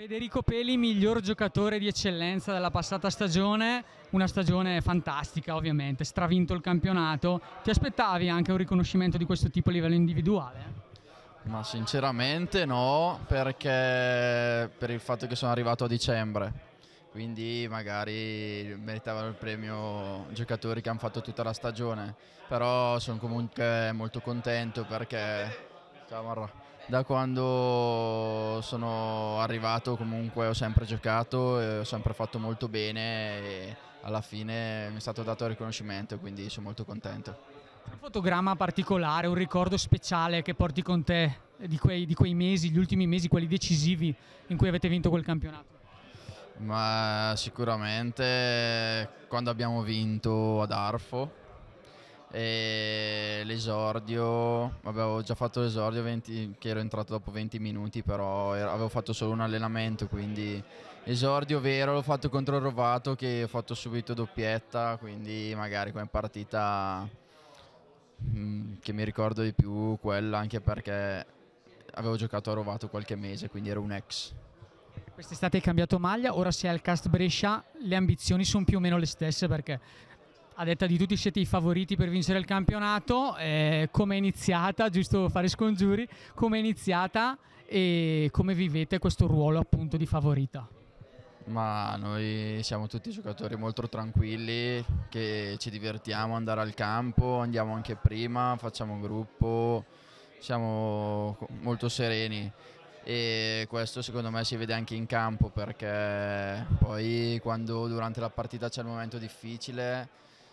Federico Peli, miglior giocatore di eccellenza della passata stagione, una stagione fantastica ovviamente, stravinto il campionato. Ti aspettavi anche un riconoscimento di questo tipo a livello individuale? Ma sinceramente no, perché per il fatto che sono arrivato a dicembre, quindi magari meritavano il premio giocatori che hanno fatto tutta la stagione, però sono comunque molto contento perché... Ciao Marra da quando sono arrivato comunque ho sempre giocato, e ho sempre fatto molto bene e alla fine mi è stato dato il riconoscimento quindi sono molto contento. Un fotogramma particolare, un ricordo speciale che porti con te di quei, di quei mesi, gli ultimi mesi, quelli decisivi in cui avete vinto quel campionato? Ma sicuramente quando abbiamo vinto ad Arfo e l'esordio, avevo già fatto l'esordio 20, che ero entrato dopo 20 minuti, però ero, avevo fatto solo un allenamento, quindi esordio vero l'ho fatto contro il Rovato che ho fatto subito doppietta, quindi magari come partita mh, mm, che mi ricordo di più quella, anche perché avevo giocato a Rovato qualche mese, quindi ero un ex. Quest'estate hai cambiato maglia, ora sei al Cast Brescia, le ambizioni sono più o meno le stesse perché a detta di tutti siete i favoriti per vincere il campionato, eh, come è iniziata, giusto fare scongiuri, come è iniziata e come vivete questo ruolo appunto di favorita? Ma noi siamo tutti giocatori molto tranquilli, che ci divertiamo andare al campo, andiamo anche prima, facciamo gruppo, siamo molto sereni e questo secondo me si vede anche in campo perché poi quando durante la partita c'è il momento difficile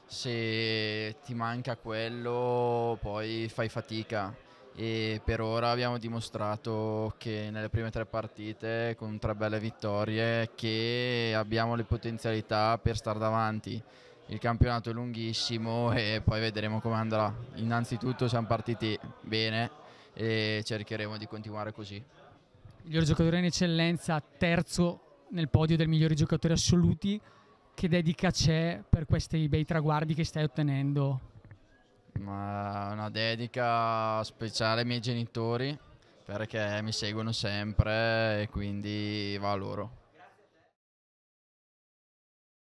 se ti manca quello poi fai fatica e per ora abbiamo dimostrato che nelle prime tre partite con tre belle vittorie che abbiamo le potenzialità per stare davanti. Il campionato è lunghissimo e poi vedremo come andrà. Innanzitutto siamo partiti bene e cercheremo di continuare così. Miglior giocatore in eccellenza, terzo nel podio dei migliori giocatori assoluti che dedica c'è per questi bei traguardi che stai ottenendo? Una dedica speciale ai miei genitori perché mi seguono sempre e quindi va a loro.